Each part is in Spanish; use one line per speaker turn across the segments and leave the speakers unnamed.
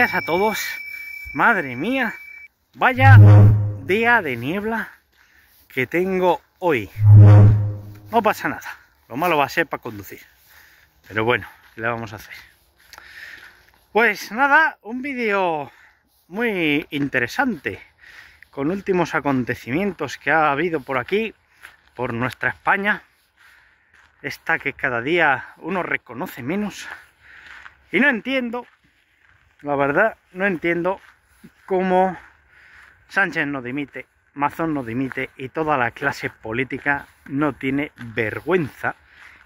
a todos. Madre mía, vaya día de niebla que tengo hoy. No pasa nada. Lo malo va a ser para conducir. Pero bueno, la le vamos a hacer? Pues nada, un vídeo muy interesante con últimos acontecimientos que ha habido por aquí, por nuestra España. está que cada día uno reconoce menos. Y no entiendo la verdad, no entiendo cómo Sánchez no dimite, Mazón no dimite y toda la clase política no tiene vergüenza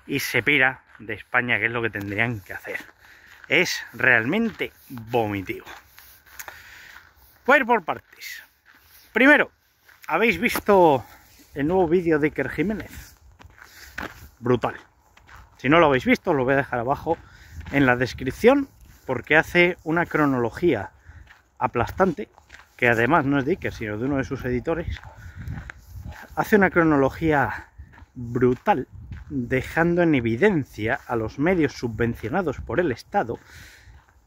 y se pira de España, que es lo que tendrían que hacer. Es realmente vomitivo. Voy a ir por partes. Primero, ¿habéis visto el nuevo vídeo de Iker Jiménez? Brutal. Si no lo habéis visto, lo voy a dejar abajo en la descripción porque hace una cronología aplastante, que además no es de Iker, sino de uno de sus editores, hace una cronología brutal, dejando en evidencia a los medios subvencionados por el Estado,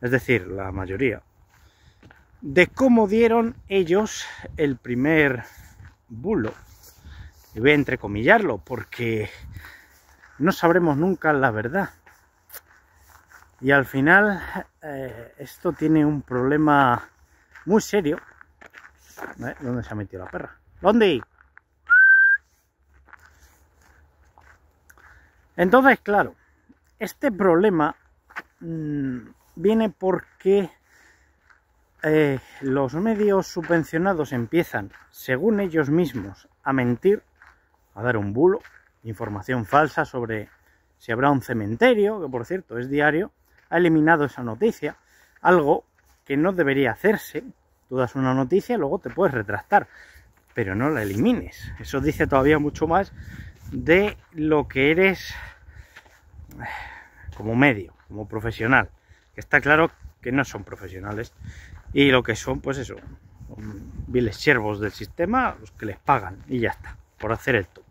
es decir, la mayoría, de cómo dieron ellos el primer bulo. Y voy a entrecomillarlo porque no sabremos nunca la verdad y al final eh, esto tiene un problema muy serio. ¿Dónde se ha metido la perra? ¿Dónde? Entonces, claro, este problema mm, viene porque eh, los medios subvencionados empiezan, según ellos mismos, a mentir, a dar un bulo, información falsa sobre si habrá un cementerio, que por cierto es diario, ha eliminado esa noticia, algo que no debería hacerse. Tú das una noticia, luego te puedes retractar, pero no la elimines. Eso dice todavía mucho más de lo que eres eh, como medio, como profesional. Está claro que no son profesionales y lo que son, pues eso, viles siervos del sistema, los que les pagan y ya está, por hacer el tonto.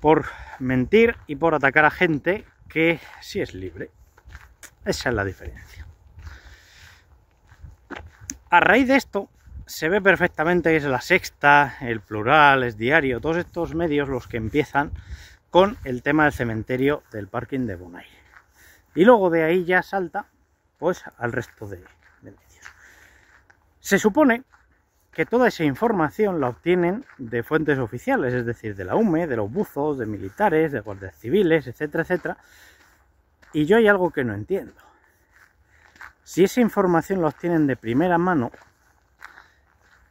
Por mentir y por atacar a gente que sí es libre. Esa es la diferencia. A raíz de esto, se ve perfectamente que es la sexta, el plural, es diario, todos estos medios los que empiezan con el tema del cementerio del parking de Bonai. Y luego de ahí ya salta pues al resto de, de medios. Se supone que toda esa información la obtienen de fuentes oficiales, es decir, de la UME, de los buzos, de militares, de guardias civiles, etcétera, etcétera, y yo hay algo que no entiendo. Si esa información los tienen de primera mano,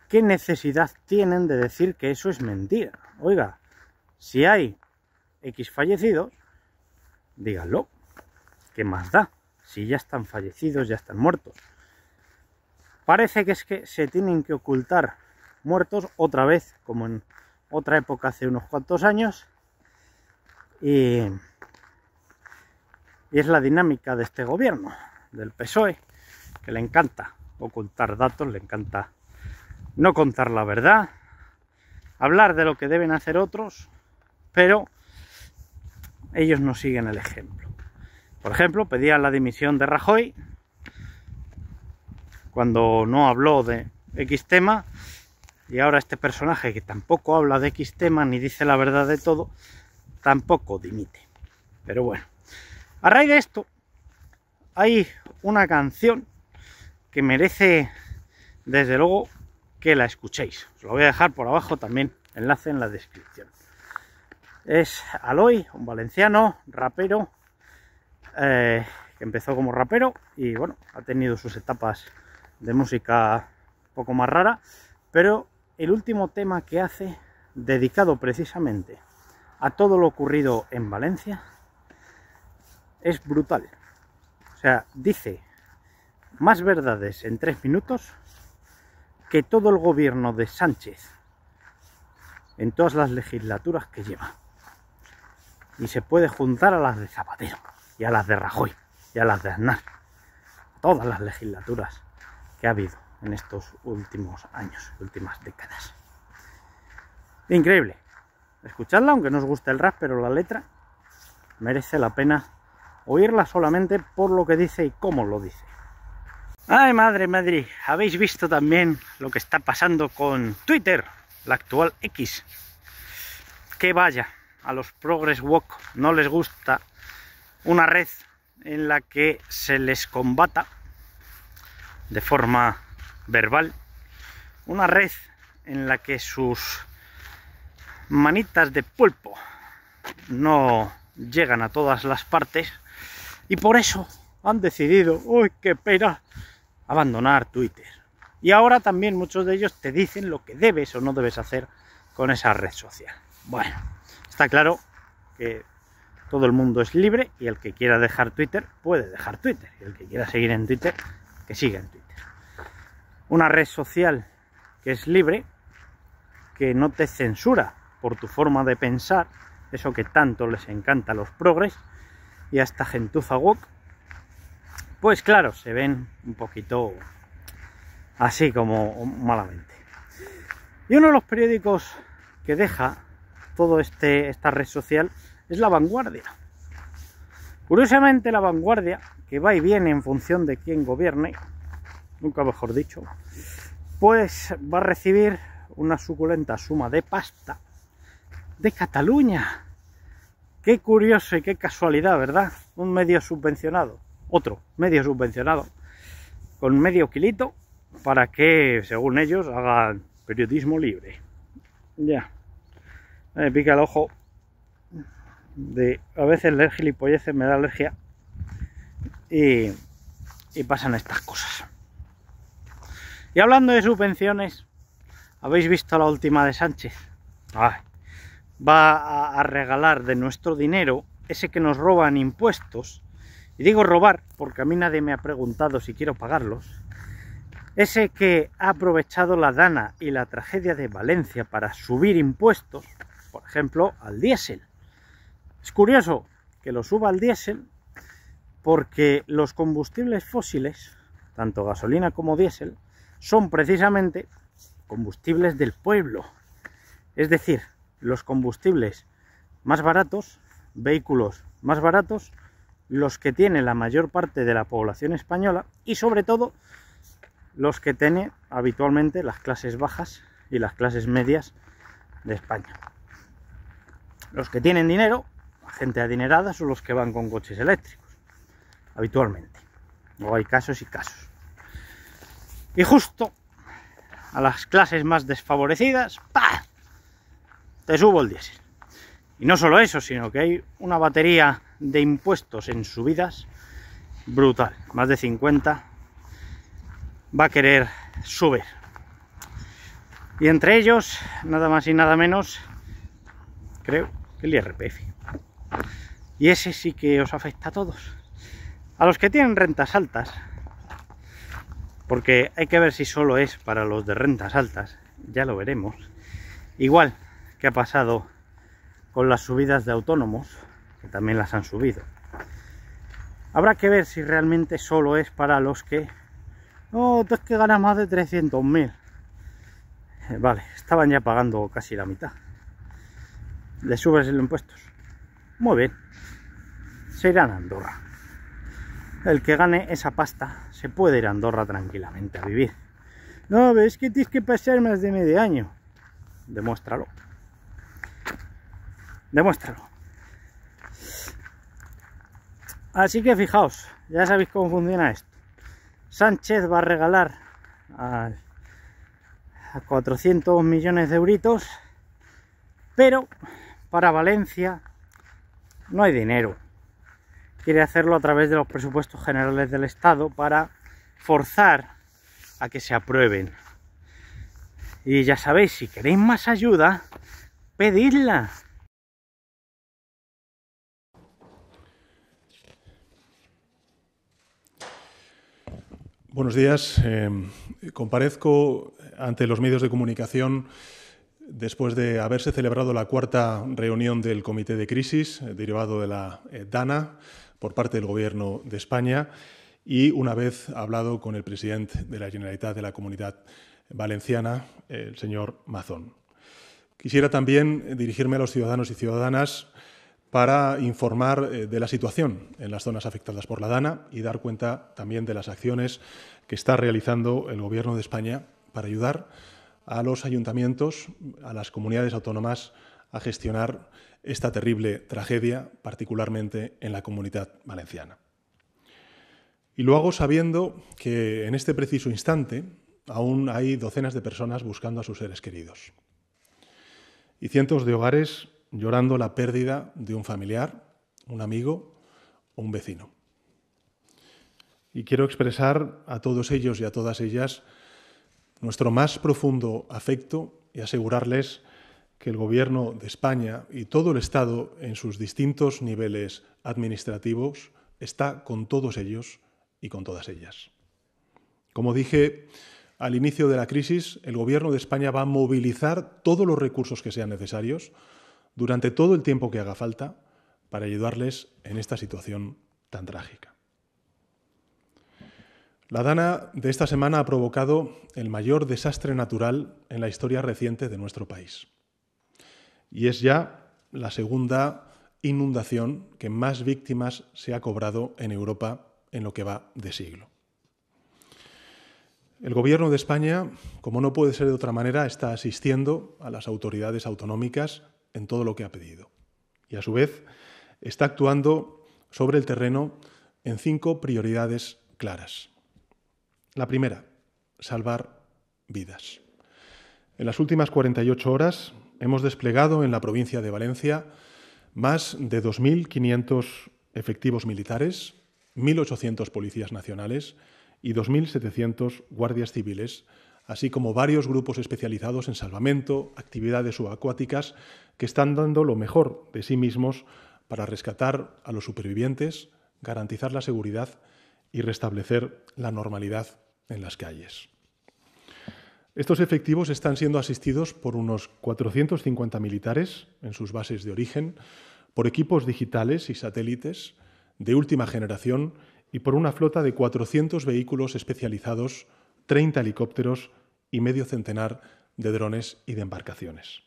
¿qué necesidad tienen de decir que eso es mentira? Oiga, si hay X fallecidos, díganlo. ¿Qué más da? Si ya están fallecidos, ya están muertos. Parece que es que se tienen que ocultar muertos otra vez, como en otra época hace unos cuantos años. Y y es la dinámica de este gobierno, del PSOE, que le encanta ocultar datos, le encanta no contar la verdad, hablar de lo que deben hacer otros, pero ellos no siguen el ejemplo. Por ejemplo, pedían la dimisión de Rajoy cuando no habló de X tema y ahora este personaje que tampoco habla de X tema ni dice la verdad de todo, tampoco dimite. Pero bueno, a raíz de esto, hay una canción que merece, desde luego, que la escuchéis. Os lo voy a dejar por abajo también, enlace en la descripción. Es Aloy, un valenciano, rapero, eh, que empezó como rapero y bueno, ha tenido sus etapas de música un poco más rara, pero el último tema que hace, dedicado precisamente a todo lo ocurrido en Valencia, es brutal. O sea, dice más verdades en tres minutos que todo el gobierno de Sánchez en todas las legislaturas que lleva. Y se puede juntar a las de Zapatero, y a las de Rajoy, y a las de Aznar. Todas las legislaturas que ha habido en estos últimos años, últimas décadas. Increíble. Escuchadla, aunque no os guste el rap, pero la letra merece la pena oírla solamente por lo que dice y cómo lo dice. Ay, madre, madre, habéis visto también lo que está pasando con Twitter, la actual X. Que vaya, a los Progress Walk no les gusta una red en la que se les combata de forma verbal, una red en la que sus manitas de pulpo no llegan a todas las partes y por eso han decidido, uy, qué pena, abandonar Twitter. Y ahora también muchos de ellos te dicen lo que debes o no debes hacer con esa red social. Bueno, está claro que todo el mundo es libre y el que quiera dejar Twitter puede dejar Twitter. Y el que quiera seguir en Twitter, que siga en Twitter. Una red social que es libre, que no te censura por tu forma de pensar, eso que tanto les encanta a los progres, y esta Gentuza Wok, pues claro, se ven un poquito así como malamente. Y uno de los periódicos que deja todo este esta red social es La Vanguardia. Curiosamente La Vanguardia, que va y viene en función de quién gobierne, nunca mejor dicho, pues va a recibir una suculenta suma de pasta de Cataluña. Qué curioso y qué casualidad, ¿verdad? Un medio subvencionado, otro medio subvencionado, con medio kilito para que, según ellos, hagan periodismo libre. Ya, me pica el ojo de a veces leer gilipolleces me da alergia y, pasan estas cosas. Y hablando de subvenciones, ¿habéis visto la última de Sánchez? va a, regalar de nuestro dinero, ese que nos roban impuestos, y digo robar porque a mí nadie me ha preguntado si quiero pagarlos, ese que ha aprovechado la dana y la tragedia de Valencia para subir impuestos, por ejemplo, al diésel. Es curioso que lo suba al diésel porque los combustibles fósiles, tanto gasolina como diésel, son precisamente combustibles del pueblo. Es decir, los combustibles más baratos, vehículos más baratos, los que tiene la mayor parte de la población española y sobre todo los que tiene habitualmente las clases bajas y las clases medias de España. Los que tienen dinero, gente adinerada, son los que van con coches eléctricos, habitualmente. O hay casos y casos. Y justo a las clases más desfavorecidas, ¡pah! te subo el diésel. Y no solo eso, sino que hay una batería de impuestos en subidas brutal, más de 50, va a querer subir. Y entre ellos, nada más y nada menos, creo que el IRPF. Y ese sí que os afecta a todos. A los que tienen rentas altas, porque hay que ver si solo es para los de rentas altas, ya lo veremos. Igual, que ha pasado con las subidas de autónomos, que también las han subido. Habrá que ver si realmente solo es para los que... No, oh, es que ganas más de 300.000. Eh, vale, estaban ya pagando casi la mitad. Le subes el impuestos. Muy bien. Se irán a Andorra. El que gane esa pasta se puede ir a Andorra tranquilamente a vivir. No, es que tienes que pasar más de medio año. Demuéstralo demuéstralo. Así que fijaos, ya sabéis cómo funciona esto. Sánchez va a regalar a, 400 millones de euritos, pero para Valencia no hay dinero. Quiere hacerlo a través de los presupuestos generales del Estado para forzar a que se aprueben. Y ya sabéis, si queréis más ayuda, pedidla.
Buenos días. Eh, comparezco ante los medios de comunicación después de haberse celebrado la cuarta reunión del Comité de Crisis, eh, derivado de la eh, DANA, por parte del Gobierno de España, y una vez hablado con el presidente de la Generalitat de la Comunidad Valenciana, el señor Mazón. Quisiera también dirigirme a los ciudadanos y ciudadanas para informar eh, de la situación en las zonas afectadas por la dana y dar cuenta también de las acciones que está realizando el Gobierno de España para ayudar a los ayuntamientos, a las comunidades autónomas a gestionar esta terrible tragedia, particularmente en la comunidad valenciana. Y lo hago sabiendo que en este preciso instante aún hay docenas de personas buscando a sus seres queridos. Y cientos de hogares llorando la pérdida de un familiar, un amigo o un vecino. Y quiero expresar a todos ellos y a todas ellas nuestro más profundo afecto y asegurarles que el Gobierno de España y todo el Estado en sus distintos niveles administrativos está con todos ellos y con todas ellas. Como dije al inicio de la crisis, el Gobierno de España va a movilizar todos los recursos que sean necesarios durante todo el tiempo que haga falta para ayudarles en esta situación tan trágica. La dana de esta semana ha provocado el mayor desastre natural en la historia reciente de nuestro país. Y es ya la segunda inundación que más víctimas se ha cobrado en Europa en lo que va de siglo. El Gobierno de España, como no puede ser de otra manera, está asistiendo a las autoridades autonómicas en todo lo que ha pedido. Y a su vez está actuando sobre el terreno en cinco prioridades claras. La primera, salvar vidas. En las últimas 48 horas hemos desplegado en la provincia de Valencia más de 2.500 efectivos militares, 1.800 policías nacionales y 2.700 guardias civiles así como varios grupos especializados en salvamento, actividades subacuáticas, que están dando lo mejor de sí mismos para rescatar a los supervivientes, garantizar la seguridad y restablecer la normalidad en las calles. Estos efectivos están siendo asistidos por unos 450 militares en sus bases de origen, por equipos digitales y satélites de última generación y por una flota de 400 vehículos especializados 30 helicópteros y medio centenar de drones y de embarcaciones.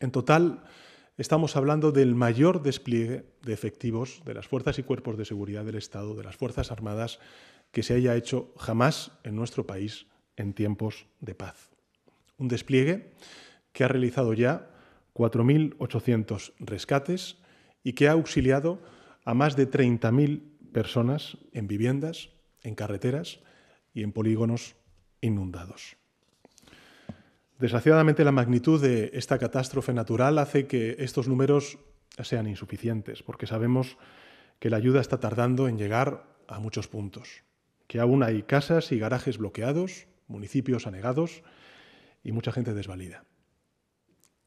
En total, estamos hablando del mayor despliegue de efectivos de las fuerzas y cuerpos de seguridad del Estado, de las Fuerzas Armadas, que se haya hecho jamás en nuestro país en tiempos de paz. Un despliegue que ha realizado ya 4.800 rescates y que ha auxiliado a más de 30.000 personas en viviendas, en carreteras, y en polígonos inundados. Desgraciadamente, la magnitud de esta catástrofe natural hace que estos números sean insuficientes, porque sabemos que la ayuda está tardando en llegar a muchos puntos, que aún hay casas y garajes bloqueados, municipios anegados y mucha gente desvalida.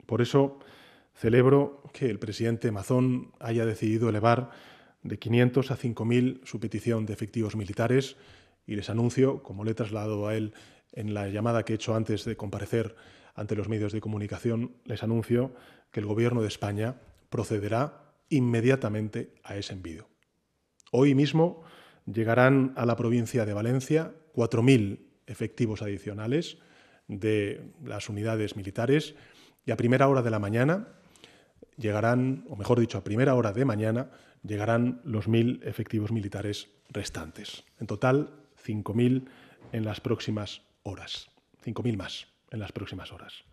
Por eso celebro que el presidente Mazón haya decidido elevar de 500 a 5.000 su petición de efectivos militares y les anuncio, como le he trasladado a él en la llamada que he hecho antes de comparecer ante los medios de comunicación, les anuncio que el Gobierno de España procederá inmediatamente a ese envío. Hoy mismo llegarán a la provincia de Valencia 4.000 efectivos adicionales de las unidades militares y a primera hora de la mañana llegarán, o mejor dicho, a primera hora de mañana llegarán los 1.000 efectivos militares restantes. En total, 5.000 en las próximas horas. 5.000 más en las próximas horas.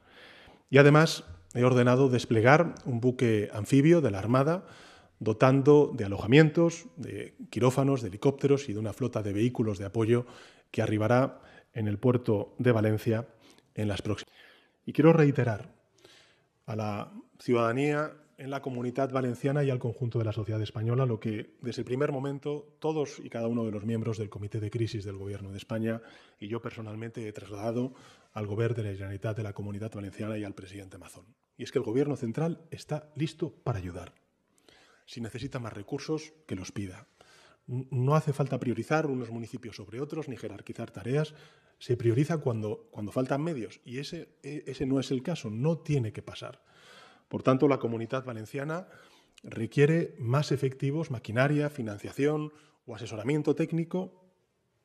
Y además he ordenado desplegar un buque anfibio de la Armada dotando de alojamientos, de quirófanos, de helicópteros y de una flota de vehículos de apoyo que arribará en el puerto de Valencia en las próximas. Y quiero reiterar a la ciudadanía en la comunidad valenciana y al conjunto de la sociedad española, lo que desde el primer momento todos y cada uno de los miembros del Comité de Crisis del Gobierno de España y yo personalmente he trasladado al Gobierno de la Generalitat de la Comunidad Valenciana y al presidente Mazón. Y es que el Gobierno central está listo para ayudar. Si necesita más recursos, que los pida. No hace falta priorizar unos municipios sobre otros ni jerarquizar tareas. Se prioriza cuando, cuando faltan medios y ese e, no es el caso, no tiene que pasar. Por tanto, la comunidad valenciana requiere más efectivos, maquinaria, financiación o asesoramiento técnico.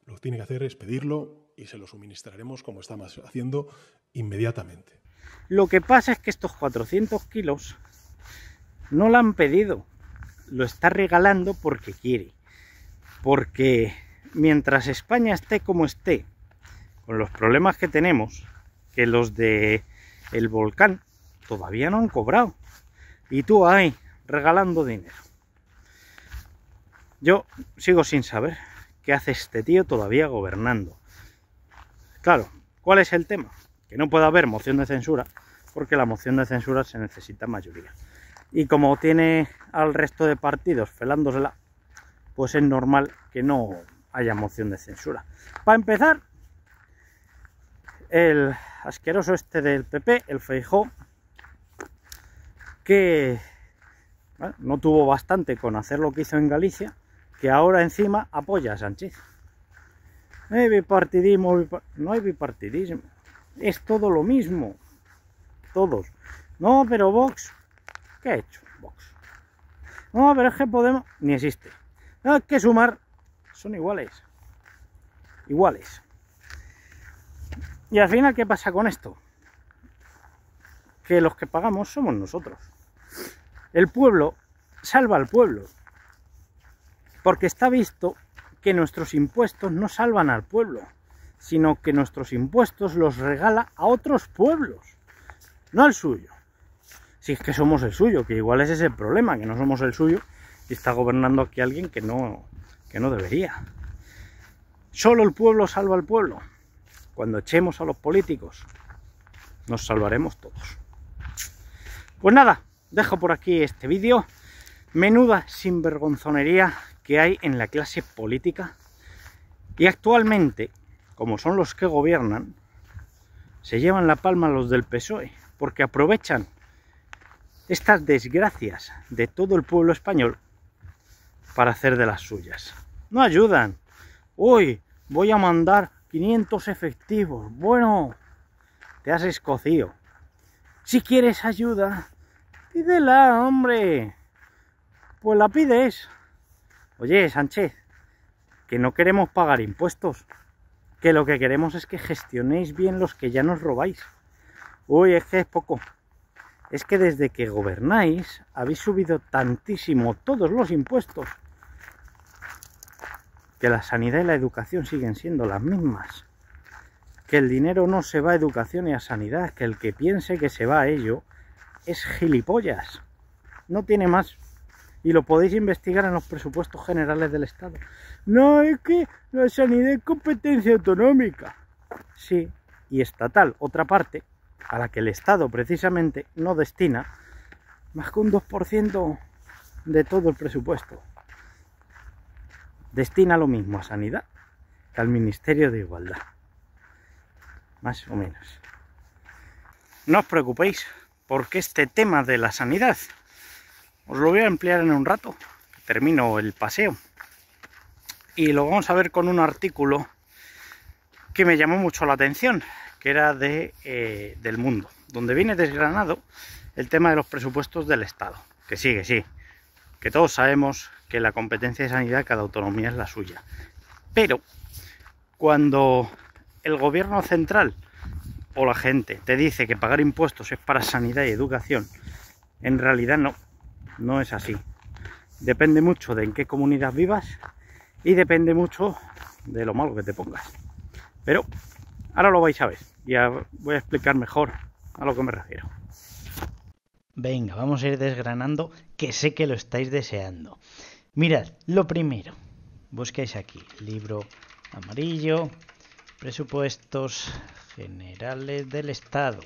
Lo que tiene que hacer es pedirlo y se lo suministraremos como estamos haciendo inmediatamente. Lo que pasa es que estos 400 kilos
no lo han pedido, lo está regalando porque quiere. Porque mientras España esté como esté, con los problemas que tenemos, que los de el volcán, todavía no han cobrado. Y tú ahí, regalando dinero. Yo sigo sin saber qué hace este tío todavía gobernando. Claro, ¿cuál es el tema? Que no puede haber moción de censura, porque la moción de censura se necesita mayoría. Y como tiene al resto de partidos felándosela, pues es normal que no haya moción de censura. Para empezar, el asqueroso este del PP, el Feijó, que no tuvo bastante con hacer lo que hizo en Galicia, que ahora encima apoya a Sánchez. No hay bipartidismo, no hay bipartidismo. Es todo lo mismo. Todos. No, pero Vox, ¿qué ha hecho Vox? No, pero es que Podemos ni existe. No, que sumar son iguales. Iguales. Y al final, ¿qué pasa con esto? Que los que pagamos somos nosotros. El pueblo salva al pueblo, porque está visto que nuestros impuestos no salvan al pueblo, sino que nuestros impuestos los regala a otros pueblos, no al suyo. Si es que somos el suyo, que igual ese es el problema, que no somos el suyo y está gobernando aquí alguien que no, que no debería. Solo el pueblo salva al pueblo. Cuando echemos a los políticos, nos salvaremos todos. Pues nada, dejo por aquí este vídeo. Menuda sinvergonzonería que hay en la clase política. Y actualmente, como son los que gobiernan, se llevan la palma los del PSOE, porque aprovechan estas desgracias de todo el pueblo español para hacer de las suyas. No ayudan. Uy, voy a mandar 500 efectivos. Bueno, te has escocido. Si quieres ayuda, Pídela, hombre. Pues la pides. Oye, Sánchez, que no queremos pagar impuestos. Que lo que queremos es que gestionéis bien los que ya nos robáis. Uy, es que es poco. Es que desde que gobernáis habéis subido tantísimo todos los impuestos que la sanidad y la educación siguen siendo las mismas. Que el dinero no se va a educación y a sanidad, que el que piense que se va a ello es gilipollas. No tiene más. Y lo podéis investigar en los presupuestos generales del Estado. No, es que la sanidad es competencia autonómica. Sí, y estatal, otra parte, a la que el Estado precisamente no destina más que un 2% de todo el presupuesto. Destina lo mismo a sanidad que al Ministerio de Igualdad. Más o menos. No os preocupéis, porque este tema de la sanidad os lo voy a emplear en un rato, termino el paseo. Y lo vamos a ver con un artículo que me llamó mucho la atención, que era de, eh, del mundo, donde viene desgranado el tema de los presupuestos del Estado. Que sigue, sí, que todos sabemos que la competencia de sanidad cada autonomía es la suya. Pero cuando el gobierno central o la gente te dice que pagar impuestos es para sanidad y educación, en realidad no, no es así. Depende mucho de en qué comunidad vivas y depende mucho de lo malo que te pongas. Pero ahora lo vais a ver y voy a explicar mejor a lo que me refiero.
Venga, vamos a ir desgranando que sé que lo estáis deseando. Mirad, lo primero, buscáis aquí, libro amarillo, presupuestos Generales del Estado.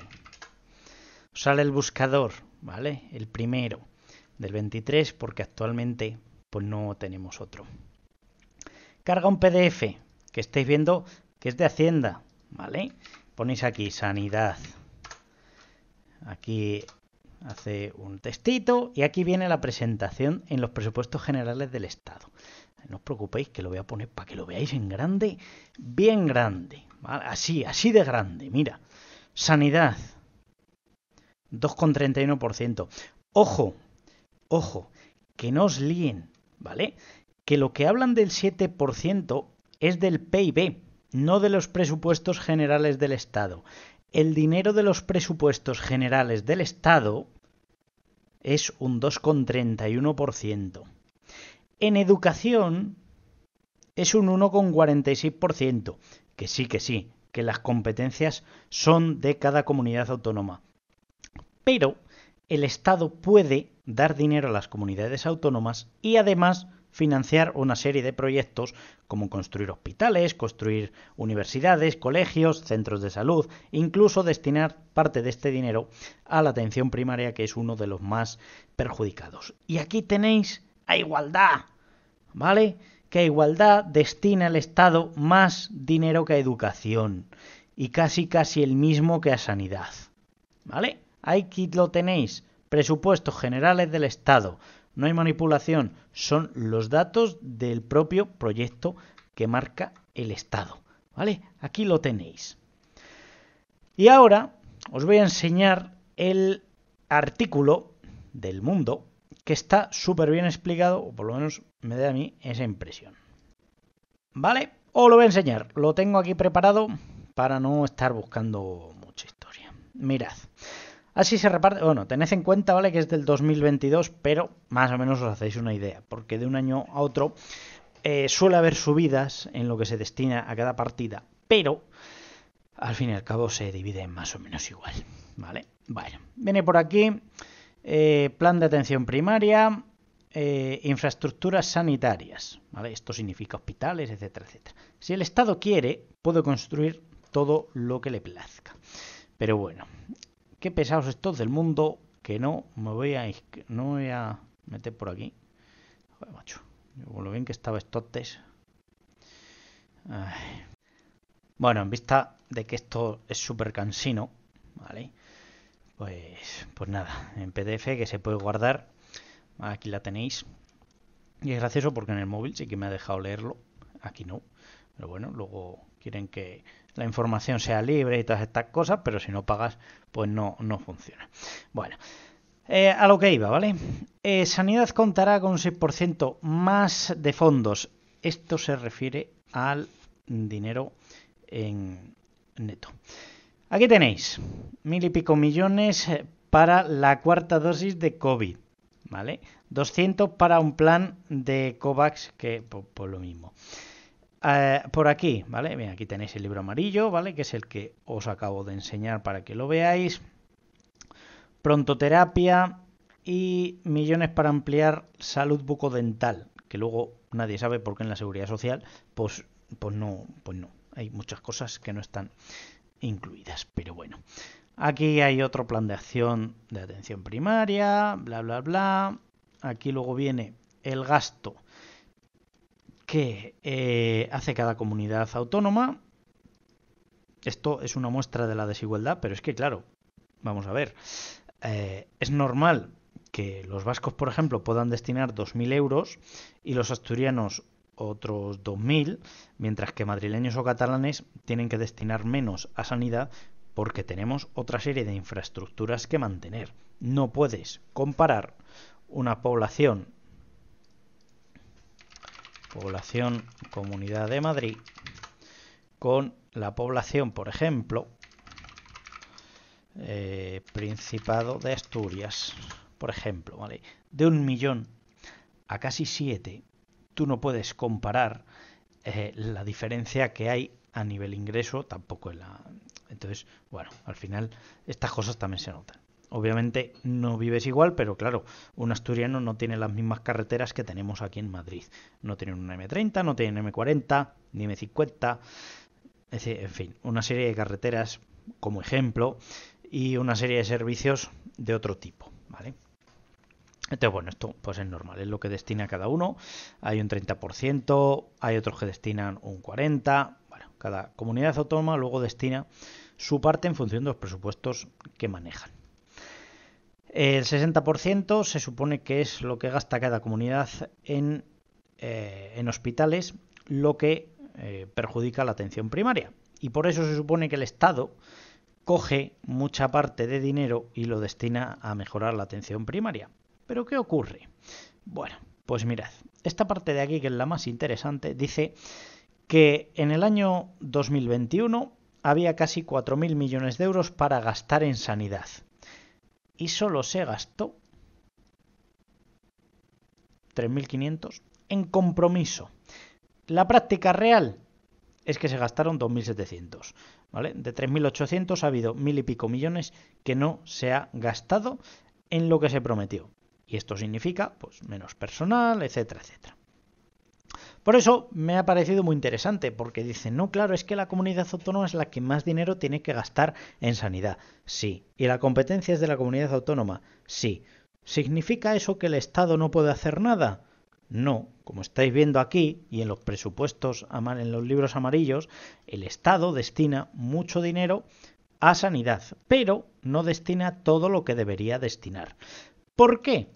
Sale el buscador, ¿vale? El primero del 23 porque actualmente pues no tenemos otro. Carga un PDF que estáis viendo que es de Hacienda, ¿vale? Ponéis aquí sanidad. Aquí hace un textito y aquí viene la presentación en los presupuestos generales del Estado. No os preocupéis que lo voy a poner para que lo veáis en grande, bien grande, Así, así de grande, mira. Sanidad, 2,31%. Ojo, ojo, que no os líen, ¿vale? Que lo que hablan del 7% es del PIB, no de los presupuestos generales del Estado. El dinero de los presupuestos generales del Estado es un 2,31%. En educación es un 1,46% que sí, que sí, que las competencias son de cada comunidad autónoma. Pero el Estado puede dar dinero a las comunidades autónomas y además financiar una serie de proyectos como construir hospitales, construir universidades, colegios, centros de salud, incluso destinar parte de este dinero a la atención primaria que es uno de los más perjudicados. Y aquí tenéis a igualdad, ¿vale? que a igualdad destina el Estado más dinero que a educación y casi casi el mismo que a sanidad. ¿Vale? Aquí lo tenéis. Presupuestos generales del Estado. No hay manipulación. Son los datos del propio proyecto que marca el Estado. ¿Vale? Aquí lo tenéis. Y ahora os voy a enseñar el artículo del mundo que está súper bien explicado, o por lo menos me da a mí esa impresión. ¿Vale? Os lo voy a enseñar, lo tengo aquí preparado para no estar buscando mucha historia. Mirad, así se reparte, bueno, tened en cuenta, ¿vale? Que es del 2022, pero más o menos os hacéis una idea, porque de un año a otro eh, suele haber subidas en lo que se destina a cada partida, pero al fin y al cabo se divide más o menos igual, ¿vale? Bueno, viene por aquí eh, plan de atención primaria, eh, infraestructuras sanitarias. ¿vale? Esto significa hospitales, etcétera, etcétera. Si el Estado quiere, puede construir todo lo que le plazca. Pero bueno, qué pesados estos del mundo que no me voy a, no meter por aquí. Joder, macho. bien que estaba Bueno, en vista de que esto es súper cansino, ¿vale? Pues, pues nada, en PDF que se puede guardar. Aquí la tenéis. Y es gracioso porque en el móvil sí que me ha dejado leerlo. Aquí no. Pero bueno, luego quieren que la información sea libre y todas estas cosas, pero si no pagas, pues no, no funciona. Bueno, eh, a lo que iba, ¿vale? Eh, Sanidad contará con un 6% más de fondos. Esto se refiere al dinero en neto. Aquí tenéis mil y pico millones para la cuarta dosis de COVID, ¿vale? 200 para un plan de COVAX que por, lo mismo. Eh, por aquí, ¿vale? Bien, aquí tenéis el libro amarillo, ¿vale? Que es el que os acabo de enseñar para que lo veáis. Prontoterapia y millones para ampliar salud bucodental, que luego nadie sabe por qué en la seguridad social, pues, pues no, pues no. Hay muchas cosas que no están incluidas. Pero bueno, aquí hay otro plan de acción de atención primaria, bla, bla, bla. Aquí luego viene el gasto que eh, hace cada comunidad autónoma. Esto es una muestra de la desigualdad, pero es que, claro, vamos a ver, eh, es normal que los vascos, por ejemplo, puedan destinar 2.000 euros y los asturianos otros 2.000, mientras que madrileños o catalanes tienen que destinar menos a sanidad porque tenemos otra serie de infraestructuras que mantener. No puedes comparar una población población Comunidad de Madrid con la población, por ejemplo, eh, Principado de Asturias, por ejemplo, ¿vale? De un millón a casi siete tú no puedes comparar eh, la diferencia que hay a nivel ingreso, tampoco en la... Entonces, bueno, al final estas cosas también se notan. Obviamente no vives igual, pero claro, un asturiano no tiene las mismas carreteras que tenemos aquí en Madrid. No tienen una M30, no tienen M40, ni M50, en fin, una serie de carreteras como ejemplo y una serie de servicios de otro tipo, ¿vale? Entonces, bueno, esto pues es normal, es lo que destina cada uno. Hay un 30%, hay otros que destinan un 40%. cada comunidad autónoma luego destina su parte en función de los presupuestos que manejan. El 60% se supone que es lo que gasta cada comunidad en, eh, hospitales, lo que eh, perjudica la atención primaria. Y por eso se supone que el Estado coge mucha parte de dinero y lo destina a mejorar la atención primaria. Pero ¿qué ocurre? Bueno, pues mirad, esta parte de aquí, que es la más interesante, dice que en el año 2021 había casi 4.000 millones de euros para gastar en sanidad. Y solo se gastó 3.500 en compromiso. La práctica real es que se gastaron 2.700. ¿vale? De 3.800 ha habido mil y pico millones que no se ha gastado en lo que se prometió. Y esto significa pues, menos personal, etcétera, etcétera. Por eso me ha parecido muy interesante, porque dicen, no, claro, es que la comunidad autónoma es la que más dinero tiene que gastar en sanidad. Sí. ¿Y la competencia es de la comunidad autónoma? Sí. ¿Significa eso que el Estado no puede hacer nada? No, como estáis viendo aquí y en los presupuestos, en los libros amarillos, el Estado destina mucho dinero a sanidad, pero no destina todo lo que debería destinar. ¿Por qué?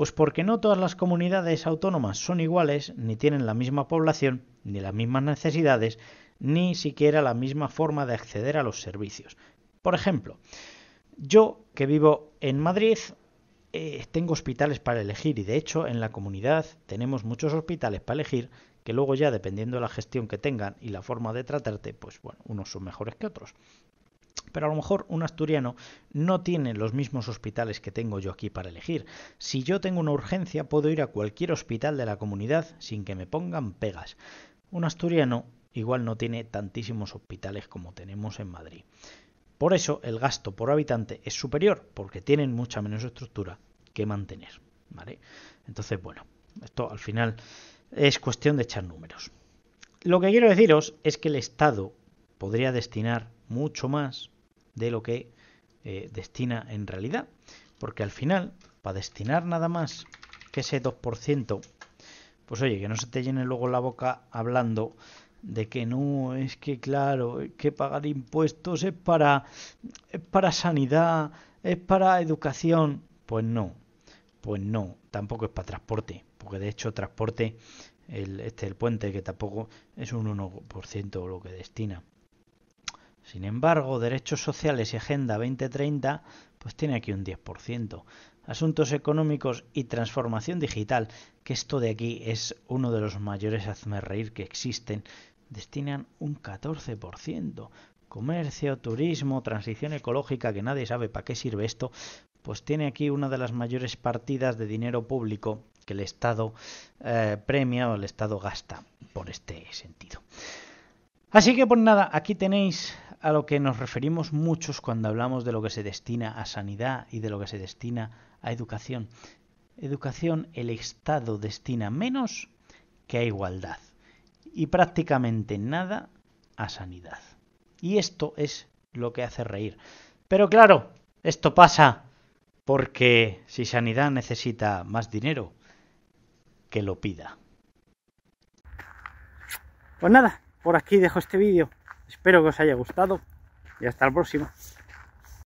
Pues porque no todas las comunidades autónomas son iguales, ni tienen la misma población, ni las mismas necesidades, ni siquiera la misma forma de acceder a los servicios. Por ejemplo, yo que vivo en Madrid, eh, tengo hospitales para elegir y de hecho en la comunidad tenemos muchos hospitales para elegir que luego ya dependiendo de la gestión que tengan y la forma de tratarte, pues bueno, unos son mejores que otros. Pero a lo mejor un asturiano no tiene los mismos hospitales que tengo yo aquí para elegir. Si yo tengo una urgencia puedo ir a cualquier hospital de la comunidad sin que me pongan pegas. Un asturiano igual no tiene tantísimos hospitales como tenemos en Madrid. Por eso el gasto por habitante es superior, porque tienen mucha menos estructura que mantener. ¿vale? Entonces, bueno, esto al final es cuestión de echar números. Lo que quiero deciros es que el Estado podría destinar mucho más de lo que eh, destina en realidad. Porque al final, para destinar nada más que ese 2%, pues oye, que no se te llene luego la boca hablando de que no, es que claro, es que pagar impuestos es para, es para sanidad, es para educación. Pues no, pues no, tampoco es para transporte, porque de hecho transporte, el, este el puente que tampoco es un 1% lo que destina. Sin embargo, derechos sociales y Agenda 2030, pues tiene aquí un 10%. Asuntos económicos y transformación digital, que esto de aquí es uno de los mayores hazme reír que existen, destinan un 14%. Comercio, turismo, transición ecológica, que nadie sabe para qué sirve esto, pues tiene aquí una de las mayores partidas de dinero público que el Estado eh, premia o el Estado gasta por este sentido. Así que pues nada, aquí tenéis a lo que nos referimos muchos cuando hablamos de lo que se destina a sanidad y de lo que se destina a educación. Educación el Estado destina menos que a igualdad y prácticamente nada a sanidad. Y esto es lo que hace reír. Pero claro, esto pasa porque si sanidad necesita más dinero, que lo pida. Pues nada,
por aquí dejo este vídeo. Espero que os haya gustado y hasta el próximo.